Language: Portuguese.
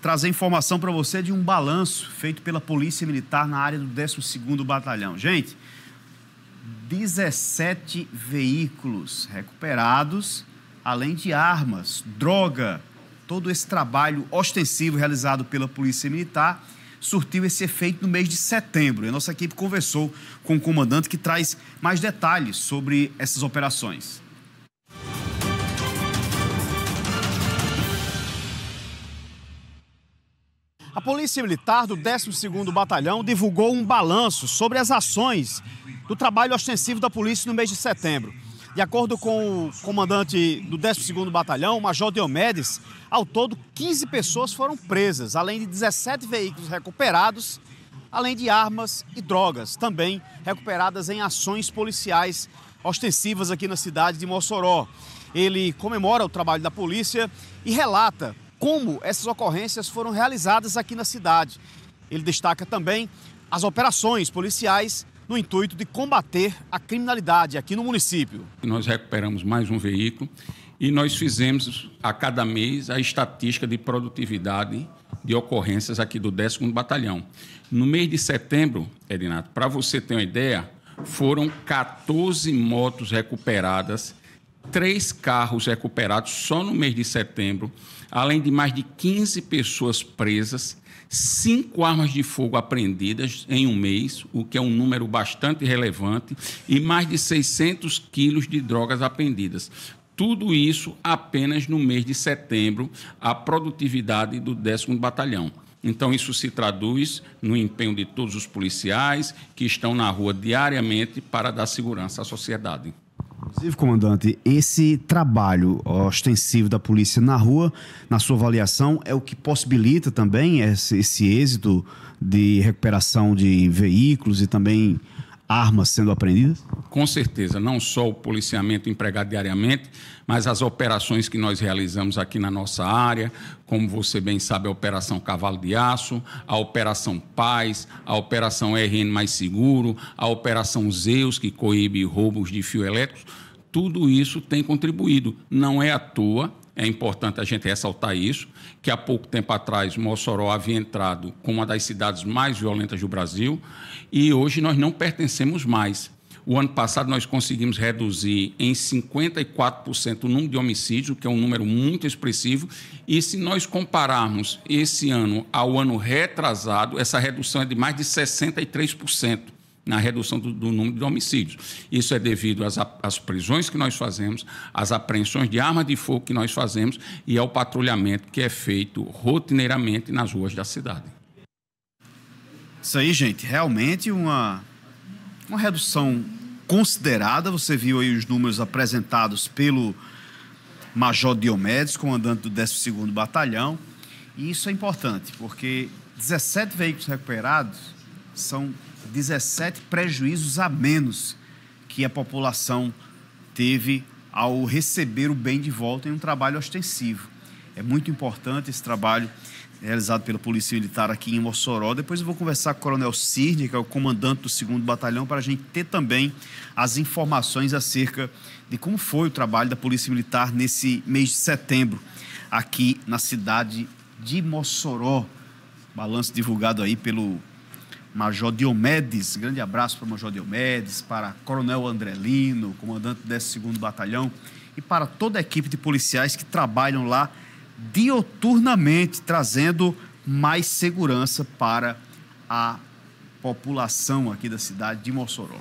trazer informação para você de um balanço feito pela Polícia Militar na área do 12º Batalhão. Gente, 17 veículos recuperados, além de armas, droga. Todo esse trabalho ostensivo realizado pela Polícia Militar surtiu esse efeito no mês de setembro. E a nossa equipe conversou com o comandante que traz mais detalhes sobre essas operações. A Polícia Militar do 12º Batalhão divulgou um balanço sobre as ações do trabalho ostensivo da polícia no mês de setembro. De acordo com o comandante do 12º Batalhão, Major Diomedes, ao todo 15 pessoas foram presas, além de 17 veículos recuperados, além de armas e drogas, também recuperadas em ações policiais ostensivas aqui na cidade de Mossoró. Ele comemora o trabalho da polícia e relata como essas ocorrências foram realizadas aqui na cidade. Ele destaca também as operações policiais no intuito de combater a criminalidade aqui no município. Nós recuperamos mais um veículo e nós fizemos a cada mês a estatística de produtividade de ocorrências aqui do 10 Batalhão. No mês de setembro, Edinato, para você ter uma ideia, foram 14 motos recuperadas três carros recuperados só no mês de setembro, além de mais de 15 pessoas presas, cinco armas de fogo apreendidas em um mês, o que é um número bastante relevante, e mais de 600 quilos de drogas apreendidas. Tudo isso apenas no mês de setembro, a produtividade do 10 Batalhão. Então, isso se traduz no empenho de todos os policiais que estão na rua diariamente para dar segurança à sociedade. Inclusive, comandante, esse trabalho ostensivo da polícia na rua, na sua avaliação, é o que possibilita também esse, esse êxito de recuperação de veículos e também armas sendo apreendidas? Com certeza, não só o policiamento empregado diariamente, mas as operações que nós realizamos aqui na nossa área, como você bem sabe, a Operação Cavalo de Aço, a Operação Paz, a Operação RN Mais Seguro, a Operação Zeus, que coíbe roubos de fio elétrico, tudo isso tem contribuído. Não é à toa é importante a gente ressaltar isso, que há pouco tempo atrás Mossoró havia entrado como uma das cidades mais violentas do Brasil e hoje nós não pertencemos mais. O ano passado nós conseguimos reduzir em 54% o número de homicídios, que é um número muito expressivo, e se nós compararmos esse ano ao ano retrasado, essa redução é de mais de 63% na redução do, do número de homicídios. Isso é devido às, às prisões que nós fazemos, às apreensões de armas de fogo que nós fazemos e ao patrulhamento que é feito rotineiramente nas ruas da cidade. Isso aí, gente, realmente uma, uma redução considerada. Você viu aí os números apresentados pelo Major Diomedes, comandante do 12º Batalhão. E isso é importante, porque 17 veículos recuperados são 17 prejuízos a menos que a população teve ao receber o bem de volta em um trabalho ostensivo. É muito importante esse trabalho realizado pela Polícia Militar aqui em Mossoró. Depois eu vou conversar com o Coronel Sirne, que é o comandante do 2 Batalhão, para a gente ter também as informações acerca de como foi o trabalho da Polícia Militar nesse mês de setembro aqui na cidade de Mossoró. Balanço divulgado aí pelo Major Diomedes, grande abraço para o Major Diomedes, para Coronel Andrelino, comandante do 12º Batalhão, e para toda a equipe de policiais que trabalham lá dioturnamente, trazendo mais segurança para a população aqui da cidade de Mossoró.